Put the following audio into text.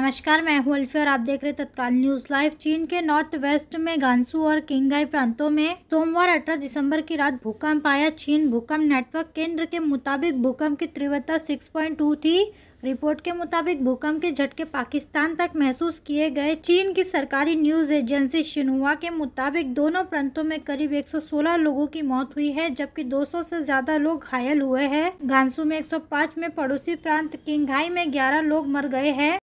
नमस्कार मैं हूं अल्फी और आप देख रहे तत्काल न्यूज लाइव चीन के नॉर्थ वेस्ट में गांसू और किंगाई प्रांतों में सोमवार 18 दिसंबर की रात भूकंप आया चीन भूकंप नेटवर्क केंद्र के मुताबिक भूकंप की तीव्रता 6.2 थी रिपोर्ट के मुताबिक भूकंप के झटके पाकिस्तान तक महसूस किए गए चीन की सरकारी न्यूज एजेंसी शिनुआ के मुताबिक दोनों प्रांतों में करीब 116 लोगों की मौत हुई है जबकि 200 से ज्यादा लोग घायल हुए हैं गांसू में 105 में पड़ोसी प्रांत किंगाई में 11 लोग मर गए हैं